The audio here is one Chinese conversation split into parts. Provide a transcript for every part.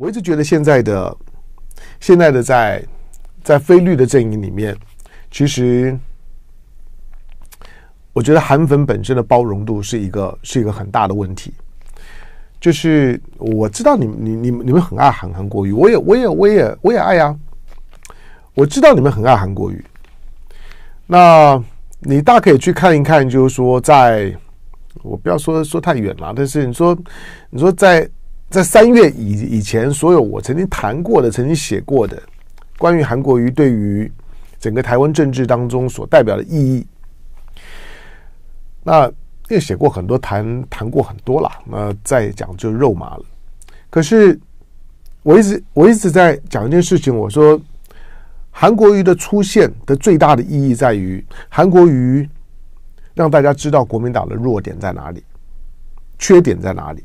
我一直觉得现在的、现在的在在非绿的阵营里面，其实我觉得韩粉本身的包容度是一个是一个很大的问题。就是我知道你们、你、你、你们很爱韩韩国语，我也、我也、我也、我也爱啊。我知道你们很爱韩国语，那你大可以去看一看，就是说，在我不要说说太远了，但是你说，你说在。在三月以以前，所有我曾经谈过的、曾经写过的关于韩国瑜对于整个台湾政治当中所代表的意义，那也写过很多，谈谈过很多啦。那再讲就肉麻了。可是我一直我一直在讲一件事情，我说韩国瑜的出现的最大的意义在于，韩国瑜让大家知道国民党的弱点在哪里，缺点在哪里。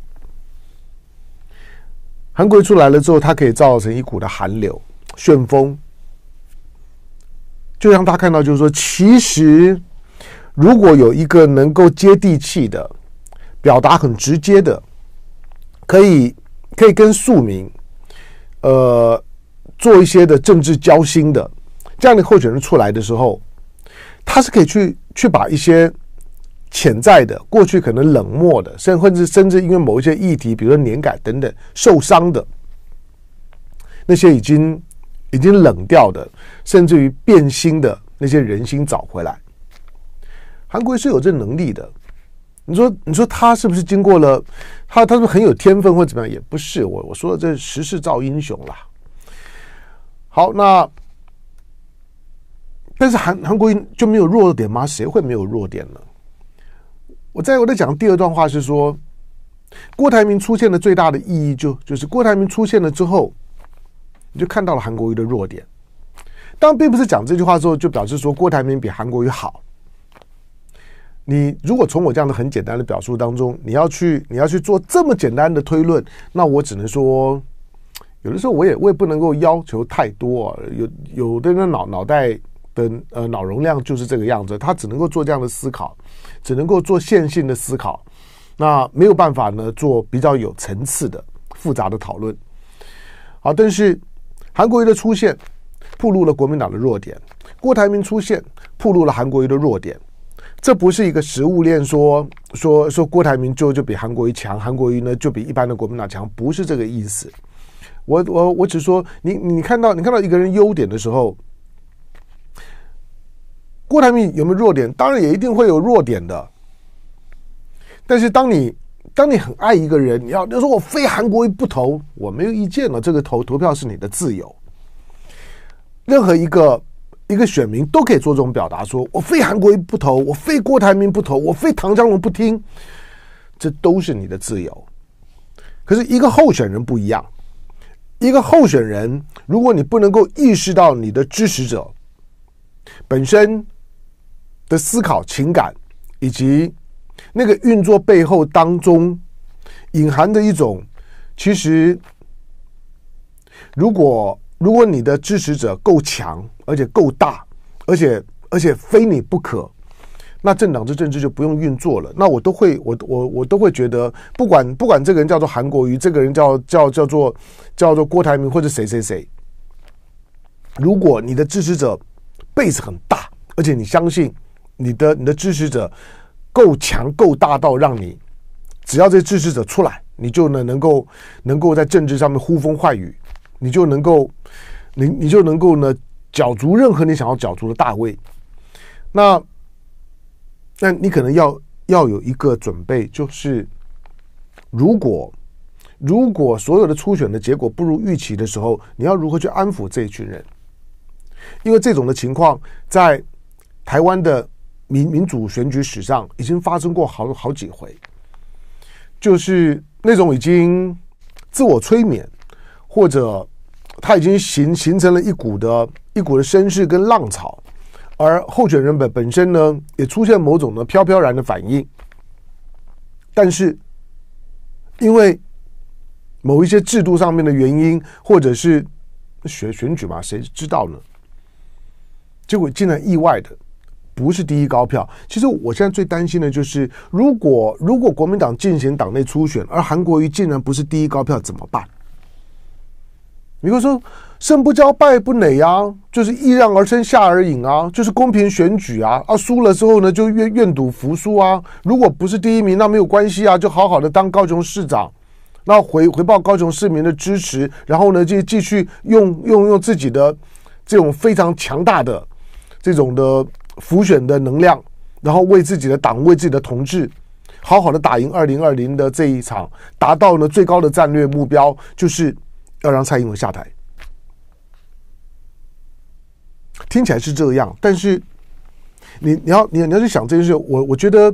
寒鬼出来了之后，它可以造成一股的寒流、旋风。就让他看到，就是说，其实如果有一个能够接地气的、表达很直接的、可以可以跟庶民，呃，做一些的政治交心的这样的候选人出来的时候，他是可以去去把一些。潜在的，过去可能冷漠的，甚甚至甚至因为某一些议题，比如说年改等等受伤的，那些已经已经冷掉的，甚至于变心的那些人心找回来，韩国是有这能力的。你说，你说他是不是经过了他，他是很有天分，或怎么样？也不是，我我说的这时势造英雄啦。好，那但是韩韩国就没有弱点吗？谁会没有弱点呢？我在我在讲第二段话是说，郭台铭出现的最大的意义就就是郭台铭出现了之后，你就看到了韩国瑜的弱点。但并不是讲这句话之后就表示说郭台铭比韩国瑜好。你如果从我这样的很简单的表述当中，你要去你要去做这么简单的推论，那我只能说，有的时候我也我也不能够要求太多啊。有有的人脑脑袋。的呃，脑容量就是这个样子，他只能够做这样的思考，只能够做线性的思考，那没有办法呢做比较有层次的复杂的讨论。好，但是韩国瑜的出现，暴露了国民党的弱点；郭台铭出现，暴露了韩国瑜的弱点。这不是一个食物链，说说说郭台铭就就比韩国瑜强，韩国瑜呢就比一般的国民党强，不是这个意思。我我我只说你你看到你看到一个人优点的时候。郭台铭有没有弱点？当然也一定会有弱点的。但是当你当你很爱一个人，你要就说“我非韩国瑜不投”，我没有意见了。这个投投票是你的自由。任何一个一个选民都可以做这种表达：“说我非韩国瑜不投，我非郭台铭不投，我非唐嘉龙不听。”这都是你的自由。可是，一个候选人不一样。一个候选人，如果你不能够意识到你的支持者本身。的思考、情感以及那个运作背后当中隐含的一种，其实，如果如果你的支持者够强，而且够大，而且而且非你不可，那政党之政治就不用运作了。那我都会，我我我都会觉得，不管不管这个人叫做韩国瑜，这个人叫叫叫做叫做郭台铭，或者谁谁谁，如果你的支持者 base 很大，而且你相信。你的你的支持者够强够大到让你只要这支持者出来，你就能能够能够在政治上面呼风唤雨，你就能够你你就能够呢角逐任何你想要角逐的大位。那那你可能要要有一个准备，就是如果如果所有的初选的结果不如预期的时候，你要如何去安抚这一群人？因为这种的情况在台湾的。民民主选举史上已经发生过好好几回，就是那种已经自我催眠，或者他已经形形成了一股的一股的声势跟浪潮，而候选人本本身呢也出现某种的飘飘然的反应，但是因为某一些制度上面的原因，或者是选选举嘛，谁知道呢？结果竟然意外的。不是第一高票，其实我现在最担心的就是，如果如果国民党进行党内初选，而韩国瑜竟然不是第一高票怎么办？你会说胜不骄败不馁啊，就是易让而生下而隐啊，就是公平选举啊，啊输了之后呢就愿愿赌服输啊，如果不是第一名那没有关系啊，就好好的当高雄市长，那回回报高雄市民的支持，然后呢就继续用用用自己的这种非常强大的这种的。浮选的能量，然后为自己的党、为自己的同志，好好的打赢二零二零的这一场，达到了最高的战略目标，就是要让蔡英文下台。听起来是这样，但是你你要你你要去想这件事，我我觉得，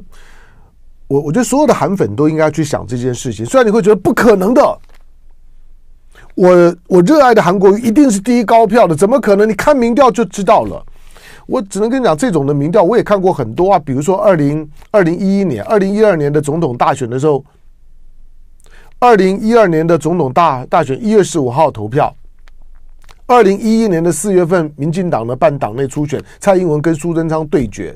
我我觉得所有的韩粉都应该去想这件事情。虽然你会觉得不可能的，我我热爱的韩国一定是第一高票的，怎么可能？你看民调就知道了。我只能跟你讲，这种的民调我也看过很多啊。比如说二零二零一一年、二零一二年的总统大选的时候，二零一二年的总统大大选一月十五号投票，二零一一年的四月份，民进党的办党内初选，蔡英文跟苏贞昌对决，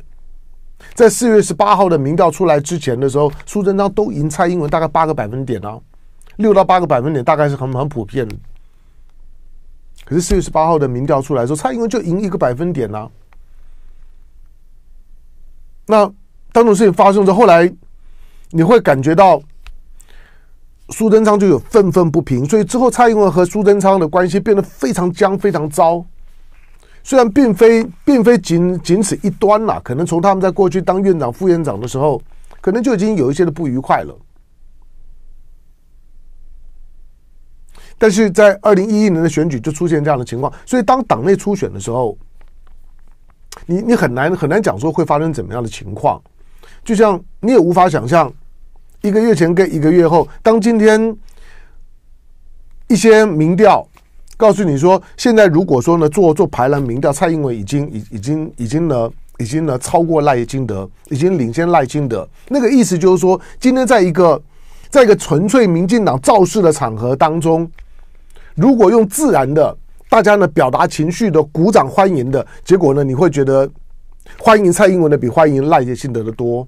在四月十八号的民调出来之前的时候，苏贞昌都赢蔡英文大概八个百分点啊，六到八个百分点，大概是很很普遍的。可是四月十八号的民调出来说，蔡英文就赢一个百分点呢。那当这种事情发生之后，来你会感觉到苏贞昌就有愤愤不平，所以之后蔡英文和苏贞昌的关系变得非常僵、非常糟。虽然并非并非仅仅此一端啦，可能从他们在过去当院长、副院长的时候，可能就已经有一些的不愉快了。但是在二零一一年的选举就出现这样的情况，所以当党内初选的时候。你你很难很难讲说会发生怎么样的情况，就像你也无法想象，一个月前跟一个月后，当今天一些民调告诉你说，现在如果说呢，做做排蓝民调，蔡英文已经已已经已经呢，已经呢超过赖金德，已经领先赖金德，那个意思就是说，今天在一个在一个纯粹民进党造势的场合当中，如果用自然的。大家呢表达情绪的鼓掌欢迎的结果呢，你会觉得欢迎蔡英文的比欢迎赖杰德的多，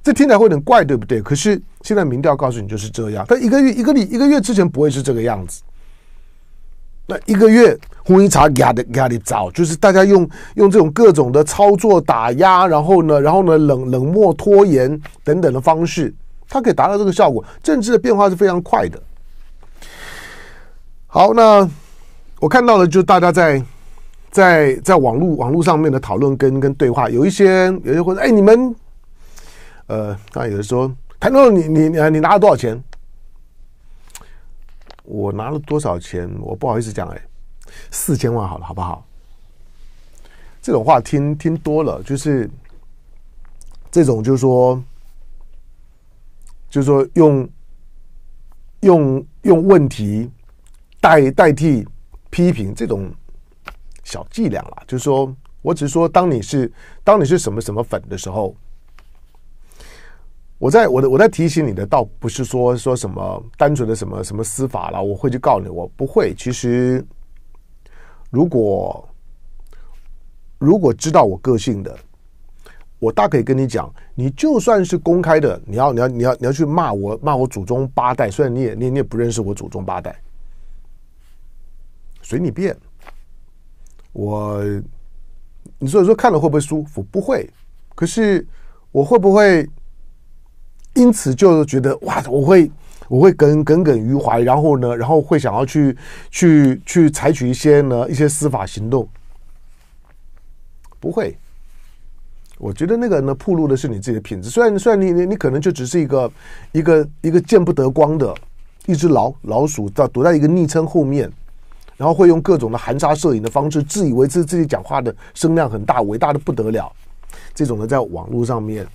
这听起来有点怪，对不对？可是现在民调告诉你就是这样。但一个月、一个礼、一个月之前不会是这个样子。那一个月胡一茶的早，就是大家用用这种各种的操作打压，然后呢，然后呢冷冷漠拖延等等的方式，它可以达到这个效果。政治的变化是非常快的。好，那。我看到的就大家在在在网络网络上面的讨论跟跟对话，有一些有些或者哎，你们呃，那有的说，谭总，你你你你拿了多少钱？我拿了多少钱？我不好意思讲，哎，四千万好了，好不好？这种话听听多了，就是这种，就是说，就是说用用用问题代代替。批评这种小伎俩了，就是说我只是说，当你是当你是什么什么粉的时候，我在我在我在提醒你的，倒不是说说什么单纯的什么什么司法了，我会去告你，我不会。其实，如果如果知道我个性的，我大可以跟你讲，你就算是公开的，你要你要你要你要去骂我骂我祖宗八代，虽然你也你你也不认识我祖宗八代。随你便，我，你说说看了会不会舒服？不会。可是我会不会因此就觉得哇？我会我会耿耿耿于怀，然后呢，然后会想要去去去采取一些呢一些司法行动？不会。我觉得那个呢，铺路的是你自己的品质。虽然虽然你你你可能就只是一个一个一个见不得光的一只老老鼠，在躲在一个昵称后面。然后会用各种的含沙射影的方式，自以为是自己讲话的声量很大，伟大的不得了。这种呢，在网络上面，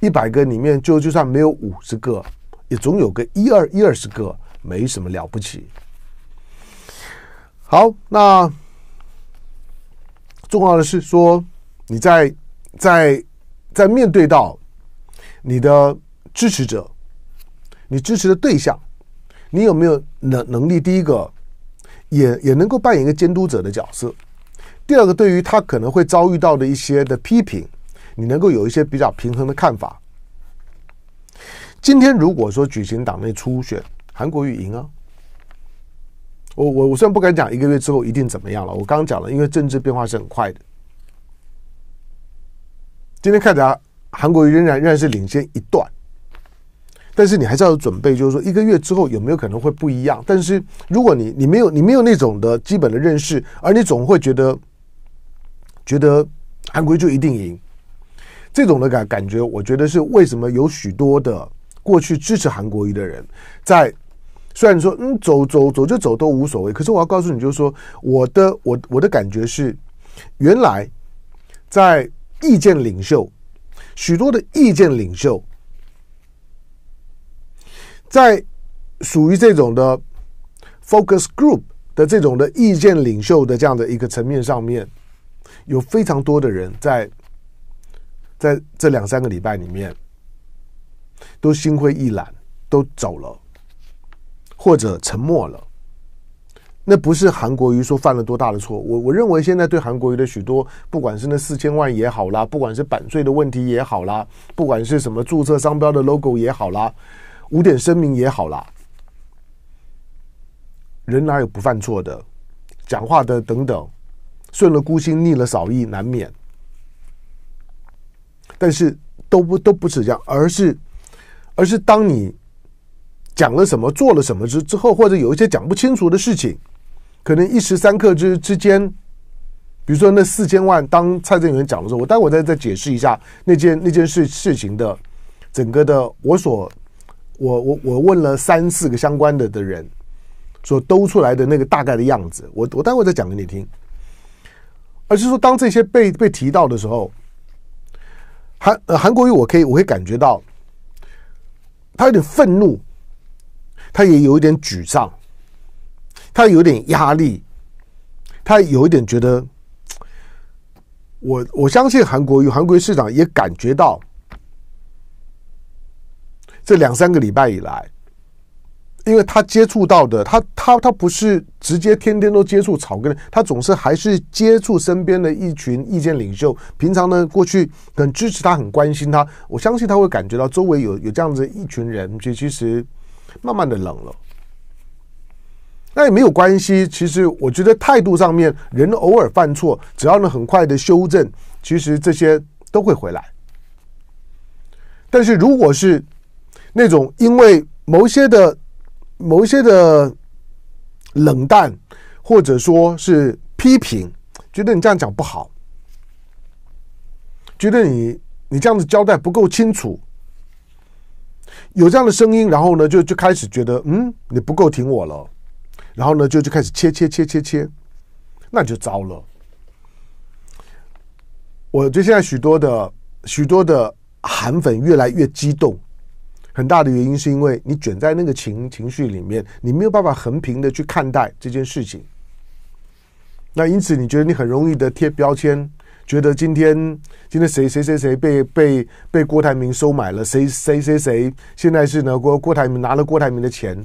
一百个里面就就算没有五十个，也总有个一二一二十个，没什么了不起。好，那重要的是说，你在在在面对到你的支持者，你支持的对象。你有没有能能力？第一个，也也能够扮演一个监督者的角色；第二个，对于他可能会遭遇到的一些的批评，你能够有一些比较平衡的看法。今天如果说举行党内初选，韩国瑜赢啊！我我我虽然不敢讲一个月之后一定怎么样了，我刚刚讲了，因为政治变化是很快的。今天看起来韩国瑜仍然仍然是领先一段。但是你还是要有准备，就是说一个月之后有没有可能会不一样。但是如果你你没有你没有那种的基本的认识，而你总会觉得觉得韩国就一定赢，这种的感感觉，我觉得是为什么有许多的过去支持韩国瑜的人，在虽然说嗯走走走就走都无所谓，可是我要告诉你，就是说我的我我的感觉是，原来在意见领袖许多的意见领袖。在属于这种的 focus group 的这种的意见领袖的这样的一个层面上面，有非常多的人在在这两三个礼拜里面都心灰意懒，都走了或者沉默了。那不是韩国瑜说犯了多大的错，我我认为现在对韩国瑜的许多，不管是那四千万也好啦，不管是版税的问题也好啦，不管是什么注册商标的 logo 也好啦。五点声明也好啦，人哪有不犯错的？讲话的等等，顺了孤心，逆了少义，难免。但是都不都不是这样，而是而是当你讲了什么，做了什么之之后，或者有一些讲不清楚的事情，可能一时三刻之之间，比如说那四千万，当蔡正元讲的时候，我待会再再解释一下那件那件事事情的整个的我所。我我我问了三四个相关的的人，所兜出来的那个大概的样子，我我待会再讲给你听。而是说，当这些被被提到的时候，韩呃韩国瑜我可以我会感觉到，他有点愤怒，他也有一点沮丧，他有点压力，他有一点觉得，我我相信韩国瑜韩国瑜市长也感觉到。这两三个礼拜以来，因为他接触到的，他他他不是直接天天都接触草根，他总是还是接触身边的一群意见领袖。平常呢，过去很支持他，很关心他。我相信他会感觉到周围有有这样子一群人，就其实慢慢的冷了。那也没有关系，其实我觉得态度上面，人偶尔犯错，只要能很快的修正，其实这些都会回来。但是如果是，那种因为某些的、某一些的冷淡，或者说是批评，觉得你这样讲不好，觉得你你这样子交代不够清楚，有这样的声音，然后呢，就就开始觉得嗯，你不够挺我了，然后呢，就就开始切切切切切，那就糟了。我觉得现在许多的许多的韩粉越来越激动。很大的原因是因为你卷在那个情情绪里面，你没有办法横平的去看待这件事情。那因此，你觉得你很容易的贴标签，觉得今天今天谁谁谁谁被被被郭台铭收买了，谁谁谁谁现在是呢郭郭台铭拿了郭台铭的钱。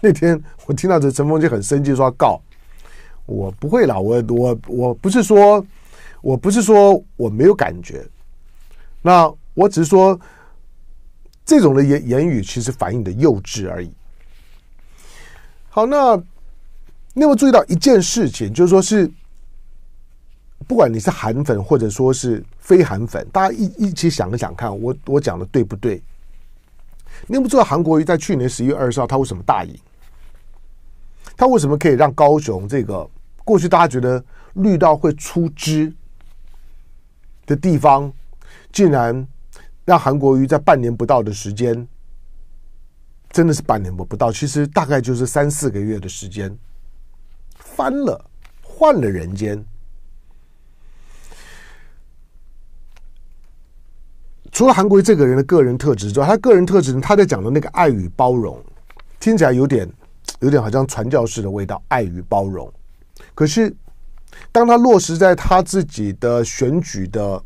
那天我听到这，陈峰就很生气，说要告。我不会啦，我我我不是说，我不是说我没有感觉。那我只是说。这种的言言语其实反映的幼稚而已。好，那你有没有注意到一件事情，就是说是不管你是韩粉或者说是非韩粉，大家一一起想一想看，我我讲的对不对？你有没有知道韩国瑜在去年十一月二十号他为什么大赢？他为什么可以让高雄这个过去大家觉得绿到会出枝的地方，竟然？让韩国瑜在半年不到的时间，真的是半年不不到，其实大概就是三四个月的时间，翻了换了人间。除了韩国瑜这个人的个人特质之外，他个人特质，他在讲的那个爱与包容，听起来有点有点好像传教士的味道，爱与包容。可是当他落实在他自己的选举的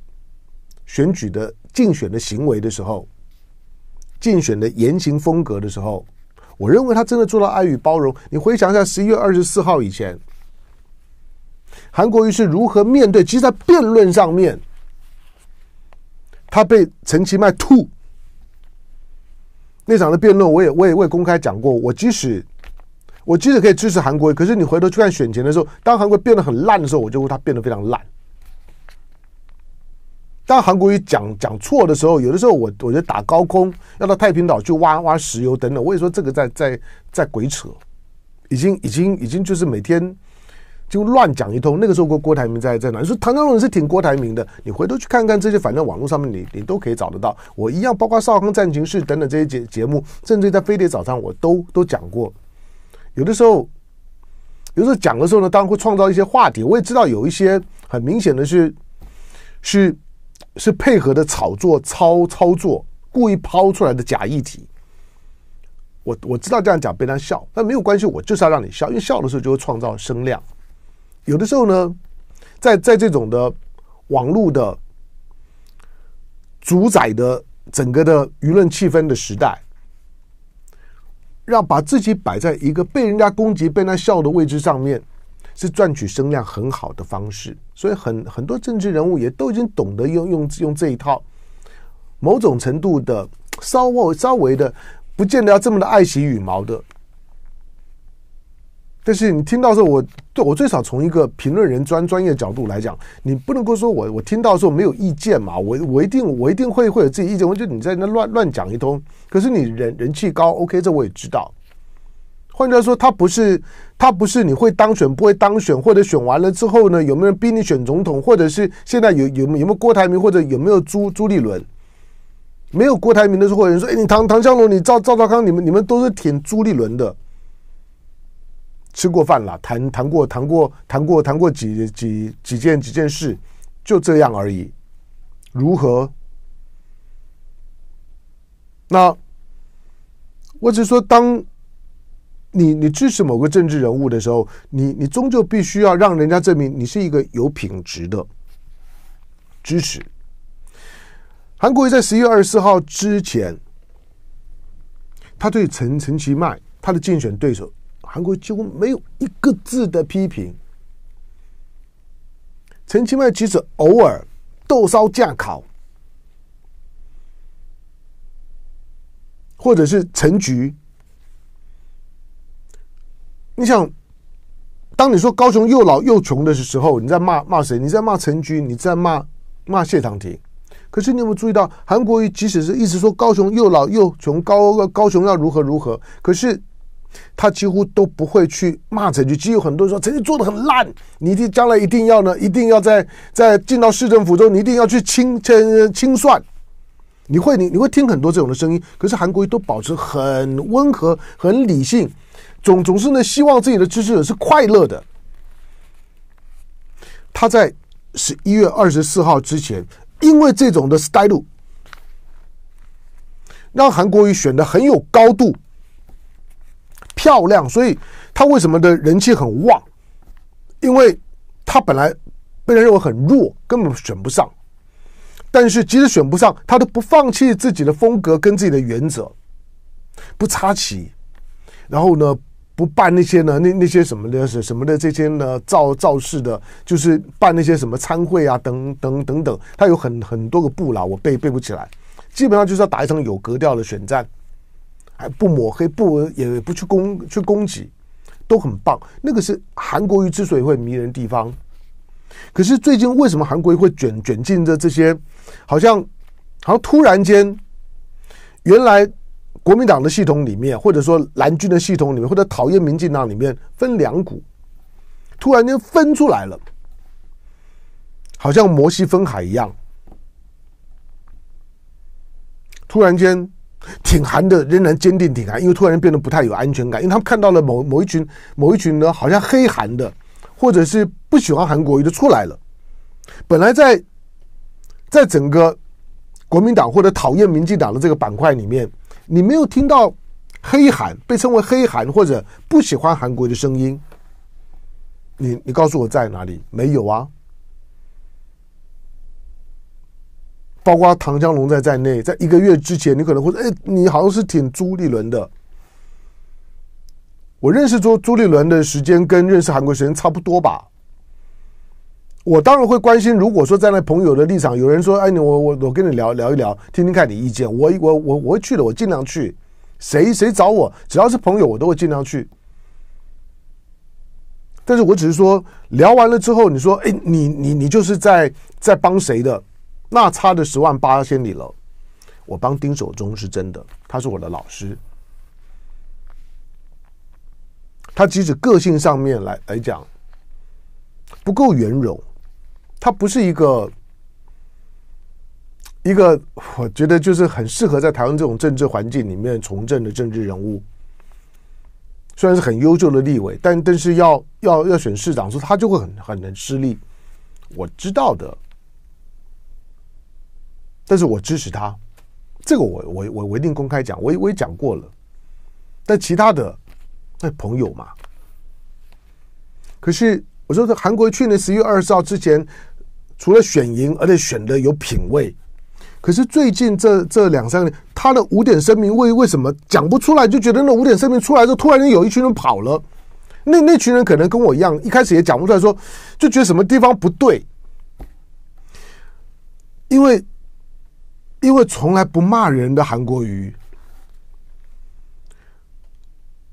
选举的。竞选的行为的时候，竞选的言行风格的时候，我认为他真的做到爱与包容。你回想一下十一月二十四号以前，韩国瑜是如何面对？其实，在辩论上面，他被陈其迈吐。那场的辩论，我也我也未公开讲过。我即使我即使可以支持韩国瑜，可是你回头去看选前的时候，当韩国变得很烂的时候，我就说他变得非常烂。当韩国瑜讲讲错的时候，有的时候我我就打高空要到太平岛去挖挖石油等等，我也说这个在在在鬼扯，已经已经已经就是每天就乱讲一通。那个时候郭郭台铭在在哪？你说唐朝龙是挺郭台铭的，你回头去看看这些，反正网络上面你你都可以找得到。我一样，包括《少康战情室》等等这些节节目，甚至在《飞碟早餐》我都都讲过。有的时候，有时候讲的时候呢，当然会创造一些话题。我也知道有一些很明显的是是。是配合的炒作、操操作、故意抛出来的假议题。我我知道这样讲被他笑，但没有关系，我就是要让你笑，因为笑的时候就会创造声量。有的时候呢，在在这种的网络的主宰的整个的舆论气氛的时代，让把自己摆在一个被人家攻击、被他笑的位置上面。是赚取声量很好的方式，所以很很多政治人物也都已经懂得用用用这一套，某种程度的稍微稍微的，不见得要这么的爱惜羽毛的。但是你听到时候，我对我最少从一个评论人专专业角度来讲，你不能够说我我听到时候没有意见嘛，我我一定我一定会会有自己意见。我就你在那乱乱讲一通，可是你人人气高，OK，这我也知道。换句话说，他不是他不是你会当选不会当选，或者选完了之后呢，有没有人逼你选总统，或者是现在有有有没有郭台铭，或者有没有朱朱立伦？没有郭台铭的时候，有人说：“哎，你唐唐湘龙，你赵赵少康，你们你们都是挺朱立伦的。”吃过饭了，谈谈过谈过谈过谈过几几几件几件事，就这样而已。如何？那我只说当。你你支持某个政治人物的时候，你你终究必须要让人家证明你是一个有品质的支持。韩国瑜在十一月二十四号之前，他对陈陈其迈他的竞选对手，韩国瑜几乎没有一个字的批评。陈其迈即使偶尔豆烧架考，或者是陈菊。你想，当你说高雄又老又穷的时候，你在骂骂谁？你在骂陈菊？你在骂骂谢长廷？可是你有没有注意到，韩国瑜即使是一直说高雄又老又穷，高高雄要如何如何，可是他几乎都不会去骂陈菊，只有很多人说陈菊做的很烂，你一定将来一定要呢，一定要在在进到市政府中，你一定要去清清清算。你会你你会听很多这种的声音，可是韩国瑜都保持很温和、很理性。总总是呢，希望自己的支持者是快乐的。他在十一月二十四号之前，因为这种的 style，让韩国瑜选的很有高度、漂亮，所以他为什么的人气很旺？因为他本来被人认为很弱，根本选不上。但是即使选不上，他都不放弃自己的风格跟自己的原则，不插旗，然后呢？不办那些呢，那那些什么的什么的这些呢造造势的，就是办那些什么参会啊等等等等，他有很很多个部啦，我背背不起来。基本上就是要打一场有格调的选战，还不抹黑，不也不去攻去攻击，都很棒。那个是韩国瑜之所以会迷人的地方。可是最近为什么韩国瑜会卷卷进这这些？好像好像突然间，原来。国民党的系统里面，或者说蓝军的系统里面，或者讨厌民进党里面，分两股，突然间分出来了，好像摩西分海一样。突然间，挺韩的仍然坚定挺韩，因为突然间变得不太有安全感，因为他们看到了某某一群某一群呢，好像黑韩的，或者是不喜欢韩国，就出来了。本来在在整个国民党或者讨厌民进党的这个板块里面。你没有听到黑韩被称为黑韩或者不喜欢韩国的声音，你你告诉我在哪里？没有啊，包括唐江龙在在内，在一个月之前，你可能会说：“哎，你好像是挺朱立伦的。”我认识朱朱立伦的时间跟认识韩国时间差不多吧。我当然会关心。如果说站在朋友的立场，有人说：“哎，你我我我跟你聊聊一聊，听听看你意见。”我我我我会去的，我尽量去。谁谁找我，只要是朋友，我都会尽量去。但是我只是说，聊完了之后，你说：“哎，你你你就是在在帮谁的？”那差的十万八千里了。我帮丁守中是真的，他是我的老师。他即使个性上面来来讲不够圆融。他不是一个一个，我觉得就是很适合在台湾这种政治环境里面从政的政治人物。虽然是很优秀的立委，但但是要要要选市长，说他就会很很能失利。我知道的，但是我支持他，这个我我我我一定公开讲，我我也讲过了。但其他的，哎，朋友嘛。可是我说，韩国去年十一月二十号之前。除了选赢，而且选的有品味。可是最近这这两三年，他的五点声明为为什么讲不出来？就觉得那五点声明出来之后，突然间有一群人跑了。那那群人可能跟我一样，一开始也讲不出来，说就觉得什么地方不对。因为，因为从来不骂人的韩国瑜，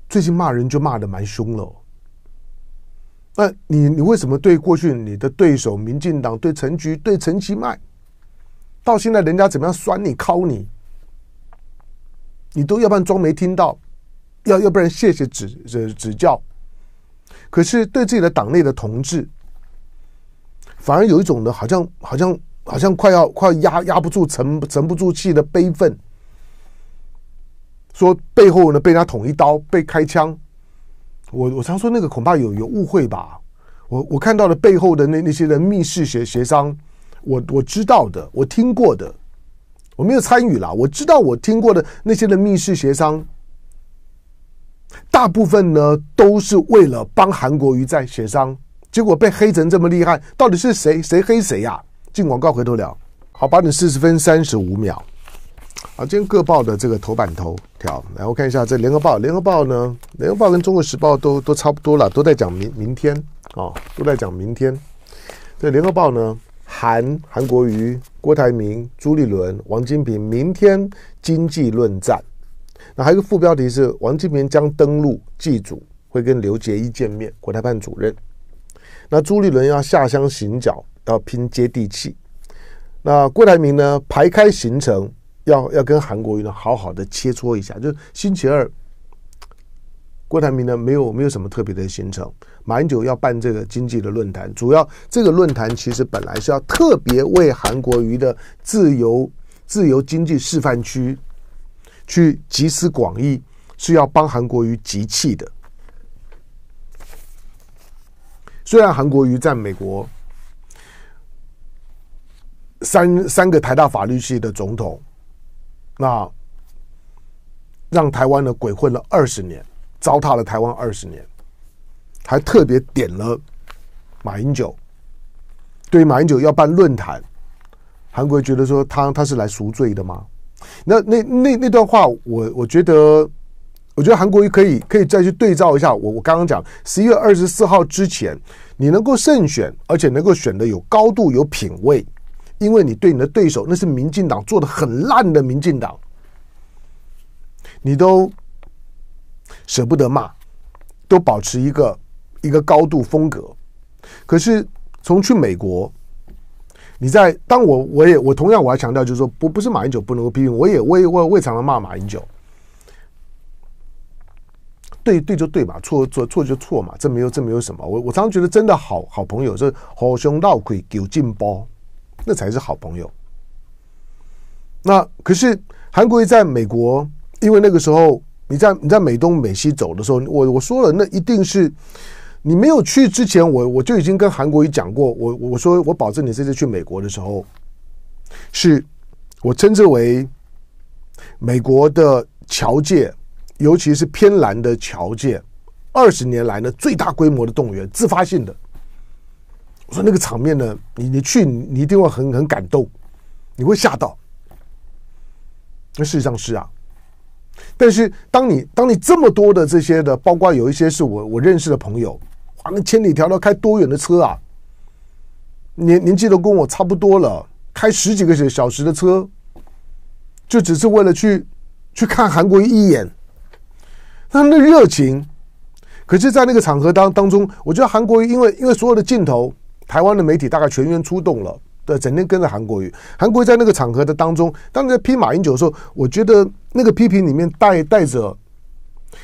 最近骂人就骂的蛮凶了。那你你为什么对过去你的对手民进党对陈局、对陈其迈，到现在人家怎么样酸你拷你，你都要不然装没听到，要要不然谢谢指指指教，可是对自己的党内的同志，反而有一种呢好像好像好像快要快压压不住沉沉不住气的悲愤，说背后呢被人家捅一刀被开枪。我我常说那个恐怕有有误会吧，我我看到了背后的那那些人密室协协商，我我知道的，我听过的，我没有参与啦。我知道我听过的那些人密室协商，大部分呢都是为了帮韩国瑜在协商，结果被黑成这么厉害，到底是谁谁黑谁呀？进广告回头聊，好八点四十分三十五秒，好今天各报的这个头版头。条，来我看一下这《联合报》，《联合报》呢，《联合报》跟《中国时报》都都差不多了，都在讲明明天啊，都在讲明天。这《联合报》呢，韩韩国瑜、郭台铭、朱立伦、王金平，明天经济论战。那还有个副标题是王金平将登陆祭祖，会跟刘杰一见面，国台办主任。那朱立伦要下乡行脚，要拼接地气。那郭台铭呢，排开行程。要要跟韩国瑜呢好好的切磋一下，就星期二，郭台铭呢没有没有什么特别的行程，马英九要办这个经济的论坛，主要这个论坛其实本来是要特别为韩国瑜的自由自由经济示范区去集思广益，是要帮韩国瑜集气的。虽然韩国瑜在美国三三个台大法律系的总统。那让台湾呢鬼混了二十年，糟蹋了台湾二十年，还特别点了马英九。对马英九要办论坛，韩国觉得说他他是来赎罪的吗？那那那那段话，我我觉得，我觉得韩国可以可以再去对照一下。我我刚刚讲十一月二十四号之前，你能够胜选，而且能够选的有高度有品位。因为你对你的对手，那是民进党做的很烂的民进党，你都舍不得骂，都保持一个一个高度风格。可是从去美国，你在当我我也我同样我要强调，就是说不不是马英九不能够批评，我也我也我也未尝能骂马英九。对对就对嘛，错错错就错嘛，这没有这没有什么。我我常常觉得真的好好朋友是好兄闹鬼狗进波。那才是好朋友。那可是韩国瑜在美国，因为那个时候你在你在美东美西走的时候，我我说了，那一定是你没有去之前，我我就已经跟韩国瑜讲过，我我说我保证，你这次去美国的时候，是我称之为美国的侨界，尤其是偏南的侨界，二十年来呢最大规模的动员，自发性的。我说那个场面呢，你你去你一定会很很感动，你会吓到。那事实上是啊，但是当你当你这么多的这些的，包括有一些是我我认识的朋友，哇，那千里迢迢开多远的车啊，年年纪都跟我差不多了，开十几个小小时的车，就只是为了去去看韩国瑜一眼，他们的热情。可是，在那个场合当当中，我觉得韩国瑜因为因为所有的镜头。台湾的媒体大概全员出动了，对，整天跟着韩国瑜。韩国瑜在那个场合的当中，当在批马英九的时候，我觉得那个批评里面带带着，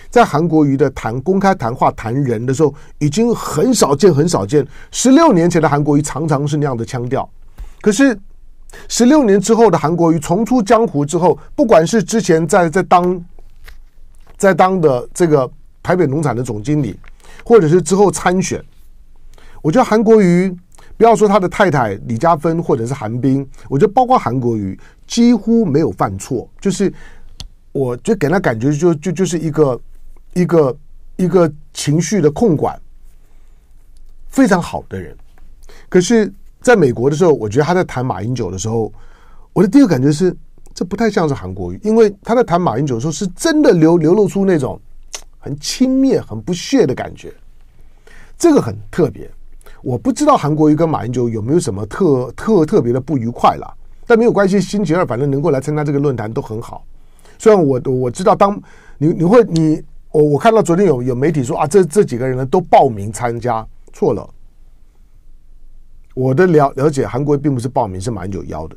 在韩国瑜的谈公开谈话谈人的时候，已经很少见很少见。十六年前的韩国瑜常常是那样的腔调，可是十六年之后的韩国瑜重出江湖之后，不管是之前在在当在当的这个台北农产的总经理，或者是之后参选。我觉得韩国瑜，不要说他的太太李嘉芬或者是韩冰，我觉得包括韩国瑜几乎没有犯错，就是我就给他感觉就就就是一个一个一个情绪的控管非常好的人。可是在美国的时候，我觉得他在谈马英九的时候，我的第一个感觉是这不太像是韩国瑜，因为他在谈马英九的时候是真的流流露出那种很轻蔑、很不屑的感觉，这个很特别。我不知道韩国瑜跟马英九有没有什么特特特别的不愉快了，但没有关系。星期二反正能够来参加这个论坛都很好。虽然我我知道，当你你会你我我看到昨天有有媒体说啊，这这几个人呢都报名参加，错了。我的了了解，韩国瑜并不是报名，是马英九邀的。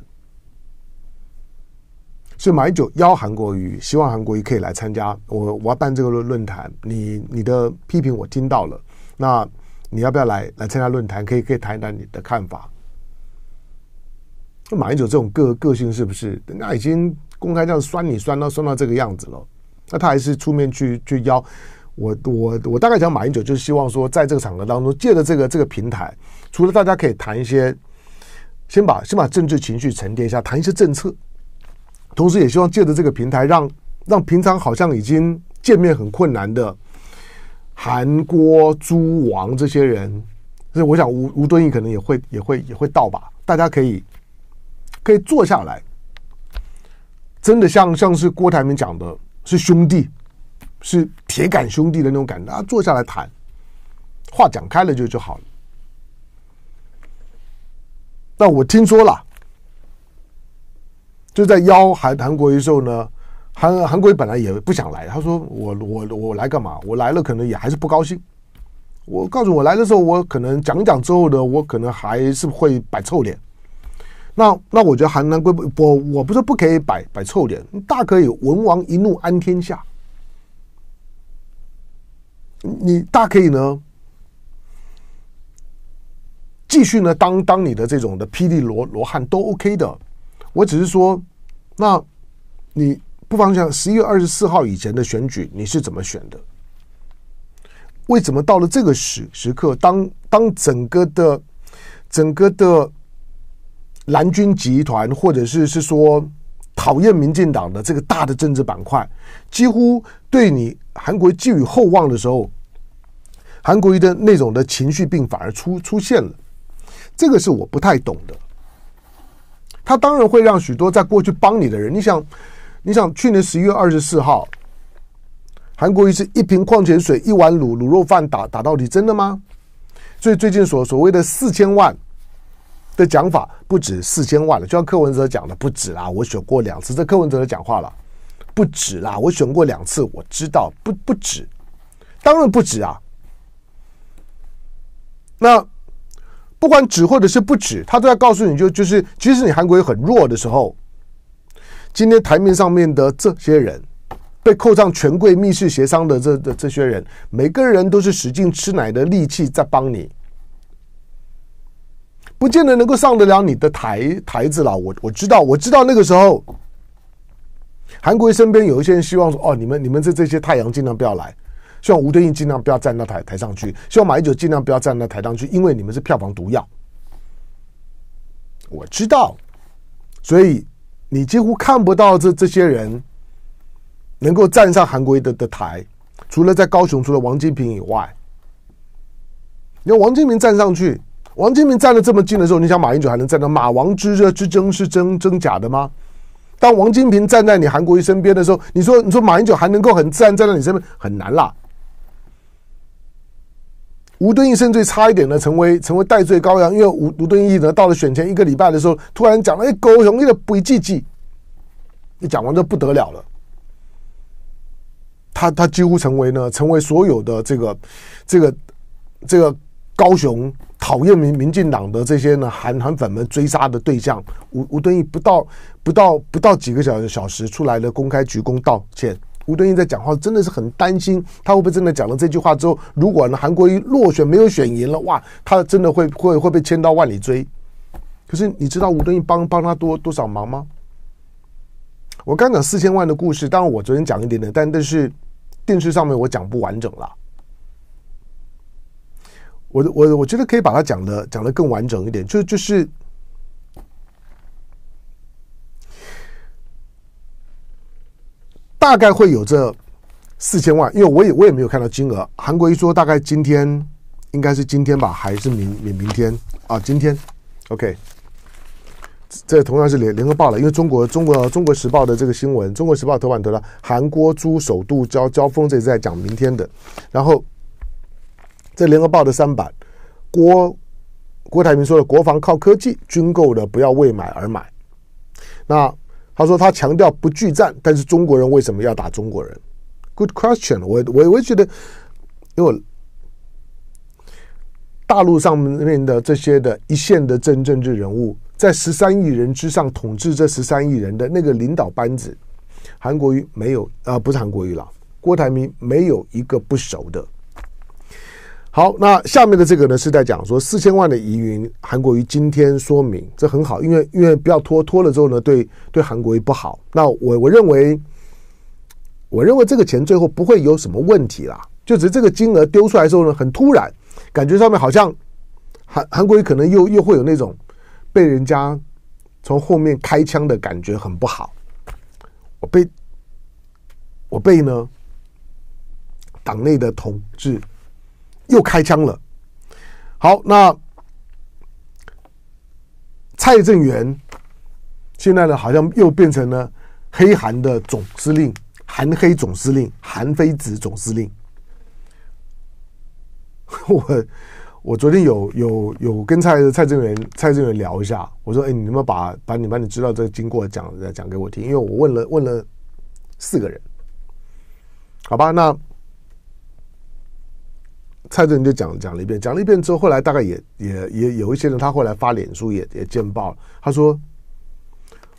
所以马英九邀韩国瑜，希望韩国瑜可以来参加。我我要办这个论论坛，你你的批评我听到了。那。你要不要来来参加论坛？可以可以谈一谈你的看法。就马英九这种个个性，是不是人家已经公开这样酸你酸到酸到这个样子了？那他还是出面去去邀我我我大概讲马英九，就是希望说在这个场合当中，借着这个这个平台，除了大家可以谈一些，先把先把政治情绪沉淀一下，谈一些政策，同时也希望借着这个平台，让让平常好像已经见面很困难的。韩国诸王这些人，所以我想吴吴敦义可能也会也会也会到吧。大家可以可以坐下来，真的像像是郭台铭讲的，是兄弟，是铁杆兄弟的那种感觉。坐下来谈，话讲开了就就好了。但我听说了，就在邀韩韩国的时候呢。韩韩国本来也不想来，他说：“我我我来干嘛？我来了可能也还是不高兴。我告诉我来的时候，我可能讲讲之后呢，我可能还是会摆臭脸。那那我觉得韩南归，我我不是不可以摆摆臭脸，大可以文王一怒安天下，你大可以呢继续呢当当你的这种的霹雳罗罗汉都 OK 的。我只是说，那你。不妨想，十一月二十四号以前的选举，你是怎么选的？为什么到了这个时时刻，当当整个的、整个的蓝军集团，或者是是说讨厌民进党的这个大的政治板块，几乎对你韩国寄予厚望的时候，韩国瑜的那种的情绪病反而出出现了，这个是我不太懂的。他当然会让许多在过去帮你的人，你想。你想去年十一月二十四号，韩国一次一瓶矿泉水一碗卤卤肉饭打打到底，真的吗？所以最近所所谓的四千万的讲法不止四千万了。就像柯文哲讲的，不止啦，我选过两次。这柯文哲讲话了，不止啦，我选过两次，我知道不不止，当然不止啊。那不管止或者是不止，他都要告诉你就就是，即使你韩国很弱的时候。今天台面上面的这些人，被扣上权贵密室协商的这的这些人，每个人都是使劲吃奶的力气在帮你，不见得能够上得了你的台台子了。我我知道，我知道那个时候，韩国身边有一些人希望说：“哦，你们你们这这些太阳尽量不要来，希望吴敦义尽量不要站到台台上去，希望马一九尽量不要站到台上去，因为你们是票房毒药。”我知道，所以。你几乎看不到这这些人能够站上韩国瑜的的台，除了在高雄，除了王金平以外。你看王金平站上去，王金平站的这么近的时候，你想马英九还能站到？马王之热之争是真真假的吗？当王金平站在你韩国瑜身边的时候，你说你说马英九还能够很自然站在你身边，很难啦。吴敦义甚至差一点呢，成为成为代罪羔羊，因为吴吴敦义呢，到了选前一个礼拜的时候，突然讲了，哎，狗熊一个不一记记，一讲完就不得了了。他他几乎成为呢，成为所有的这个这个这个高雄讨厌民民进党的这些呢韩韩粉们追杀的对象。吴吴敦义不到不到不到几个小小时，出来的公开鞠躬道歉。吴敦义在讲话，真的是很担心，他会不会真的讲了这句话之后，如果呢韩国瑜落选没有选赢了，哇，他真的会会会被千刀万里追。可是你知道吴敦义帮帮他多多少忙吗？我刚讲四千万的故事，当然我昨天讲一点点，但但是电视上面我讲不完整了。我我我觉得可以把它讲的讲的更完整一点，就就是。大概会有这四千万，因为我也我也没有看到金额。韩国一说大概今天应该是今天吧，还是明明明天啊？今天，OK。这同样是联联合报了，因为中国中国中国时报的这个新闻，中国时报头版头条：韩国猪首度交交锋，这是在讲明天的。然后这联合报的三版，郭郭台铭说的“国防靠科技，军购的不要为买而买”。那。他说他强调不拒战，但是中国人为什么要打中国人？Good question，我我我觉得，因为大陆上面的这些的一线的政政治人物，在十三亿人之上统治这十三亿人的那个领导班子，韩国瑜没有啊，不是韩国瑜了，郭台铭没有一个不熟的。好，那下面的这个呢，是在讲说四千万的疑云，韩国瑜今天说明，这很好，因为因为不要拖拖了之后呢，对对韩国瑜不好。那我我认为，我认为这个钱最后不会有什么问题啦，就只是这个金额丢出来之后呢，很突然，感觉上面好像韩韩国瑜可能又又会有那种被人家从后面开枪的感觉，很不好。我被我被呢党内的统治。又开枪了，好，那蔡正元现在呢，好像又变成了黑韩的总司令，韩黑总司令，韩非子总司令。我我昨天有有有跟蔡蔡正元蔡正元聊一下，我说，哎，你能不能把把你把你知道这经过讲讲给我听？因为我问了问了四个人，好吧，那。蔡正元就讲讲了一遍，讲了一遍之后，后来大概也也也有一些人，他后来发脸书也也见报，他说：“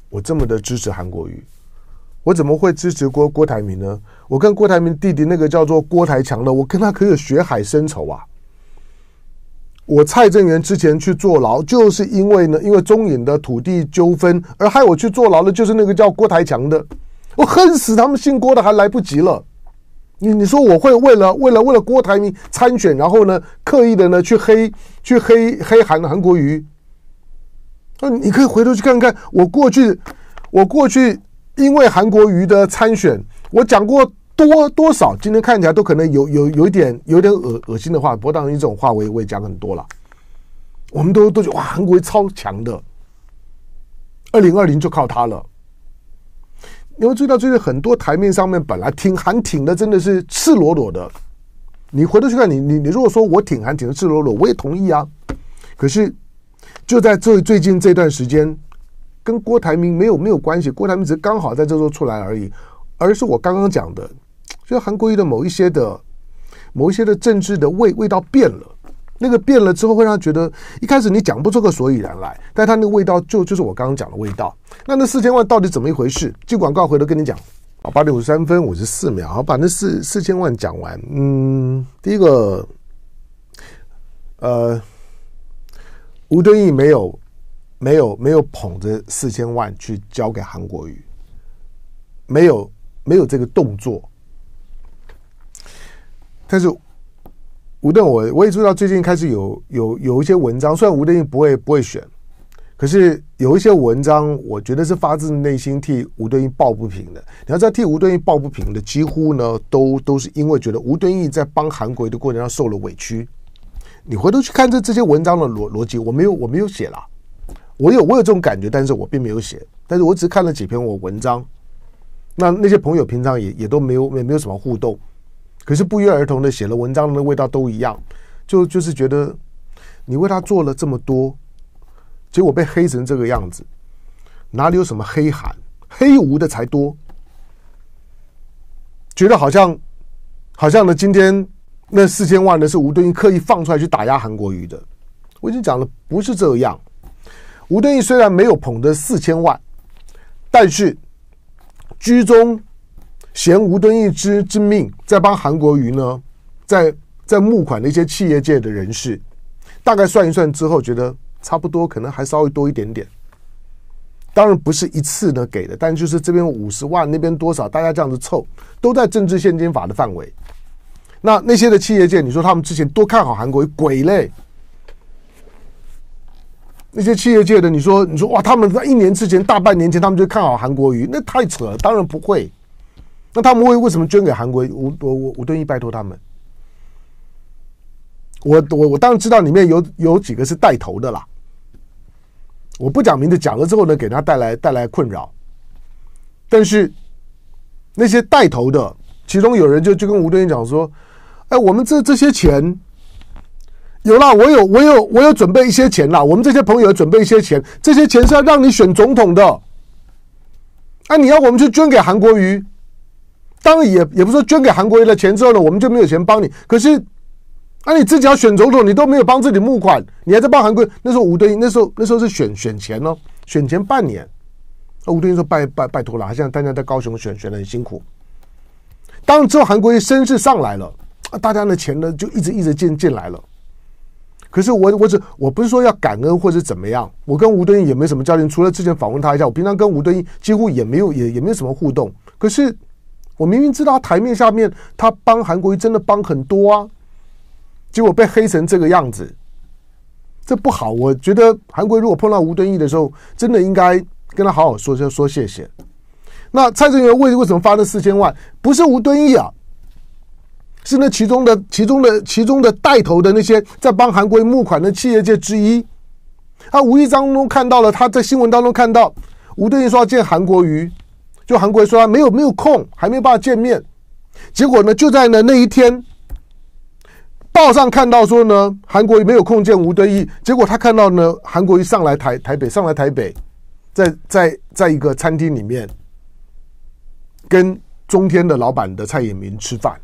我这么的支持韩国瑜，我怎么会支持郭郭台铭呢？我跟郭台铭弟弟那个叫做郭台强的，我跟他可有血海深仇啊！我蔡正元之前去坐牢，就是因为呢，因为中影的土地纠纷而害我去坐牢的，就是那个叫郭台强的，我恨死他们姓郭的，还来不及了。”你你说我会为了为了为了郭台铭参选，然后呢刻意的呢去黑去黑黑韩韩国瑜？那你可以回头去看看，我过去我过去因为韩国瑜的参选，我讲过多多少，今天看起来都可能有有有一点有点恶恶心的话，不过当然这种话我也我也讲很多了。我们都都觉得哇，韩国瑜超强的，二零二零就靠他了。你会注意到最近很多台面上面本来挺韩挺的，真的是赤裸裸的。你回头去看，你你你，如果说我挺韩挺的赤裸裸，我也同意啊。可是就在最最近这段时间，跟郭台铭没有没有关系，郭台铭只是刚好在这时候出来而已。而是我刚刚讲的，就是韩国瑜的某一些的某一些的政治的味味道变了。那个变了之后，会让他觉得一开始你讲不出个所以然来，但他那个味道就就是我刚刚讲的味道。那那四千万到底怎么一回事？进广告，回头跟你讲啊，八点五十三分五十四秒，好把那四四千万讲完。嗯，第一个，呃，吴敦义没有没有没有捧着四千万去交给韩国瑜，没有没有这个动作，但是。吴敦我我也注意到最近开始有有有一些文章，虽然吴敦义不会不会选，可是有一些文章，我觉得是发自内心替吴敦义抱不平的。你要在替吴敦义抱不平的，几乎呢都都是因为觉得吴敦义在帮韩国的过程中受了委屈。你回头去看这这些文章的逻逻辑，我没有我没有写啦，我有我有这种感觉，但是我并没有写，但是我只看了几篇我文章。那那些朋友平常也也都没有也没有什么互动。可是不约而同的写了文章的味道都一样，就就是觉得，你为他做了这么多，结果被黑成这个样子，哪里有什么黑韩黑吴的才多？觉得好像好像呢，今天那四千万呢是吴敦义刻意放出来去打压韩国瑜的。我已经讲了，不是这样。吴敦义虽然没有捧的四千万，但是居中。嫌吴敦义之之命在帮韩国瑜呢，在在募款的一些企业界的人士，大概算一算之后，觉得差不多，可能还稍微多一点点。当然不是一次呢给的，但就是这边五十万，那边多少，大家这样子凑，都在政治现金法的范围。那那些的企业界，你说他们之前多看好韩国瑜？鬼嘞！那些企业界的，你说你说哇，他们在一年之前，大半年前，他们就看好韩国瑜，那太扯，了，当然不会。那他们为为什么捐给韩国我我我我愿意拜托他们，我我我当然知道里面有有几个是带头的啦。我不讲名字，讲了之后呢，给大家带来带来困扰。但是那些带头的，其中有人就就跟吴敦义讲说：“哎，我们这这些钱有啦，我有我有我有准备一些钱啦。我们这些朋友准备一些钱，这些钱是要让你选总统的。啊，你要我们去捐给韩国瑜？”当然也也不说捐给韩国瑜的钱之后呢，我们就没有钱帮你。可是，那你自己要选总统，你都没有帮自己募款，你还在帮韩国。那时候吴敦义那时候那时候是选选钱哦，选钱半年。那吴敦义说拜拜拜托了，好像大家在高雄选选的很辛苦。当之后韩国一声势上来了，大家的钱呢就一直一直进进来了。可是我我只我不是说要感恩或者怎么样，我跟吴敦义也没什么交情，除了之前访问他一下，我平常跟吴敦义几乎也没有也也没有什么互动。可是。我明明知道台面下面他帮韩国瑜真的帮很多啊，结果被黑成这个样子，这不好。我觉得韩国瑜如果碰到吴敦义的时候，真的应该跟他好好说，就说谢谢。那蔡正元为为什么发了四千万？不是吴敦义啊，是那其中的其中的其中的带头的那些在帮韩国瑜募款的企业界之一。他无意当中看到了，他在新闻当中看到吴敦义说要见韩国瑜。就韩国人说没有没有空，还没有办法见面。结果呢，就在呢那一天，报上看到说呢，韩国没有空见吴敦义。结果他看到呢，韩国一上来台台北，上来台北，在在在一个餐厅里面，跟中天的老板的蔡衍明吃饭。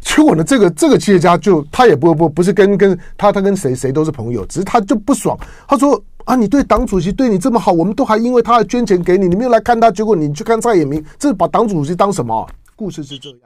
结果呢，这个这个企业家就他也不不不是跟跟他他跟谁谁都是朋友，只是他就不爽，他说。啊！你对党主席对你这么好，我们都还因为他还捐钱给你，你没有来看他，结果你去看蔡衍明，这把党主席当什么？故事是这样。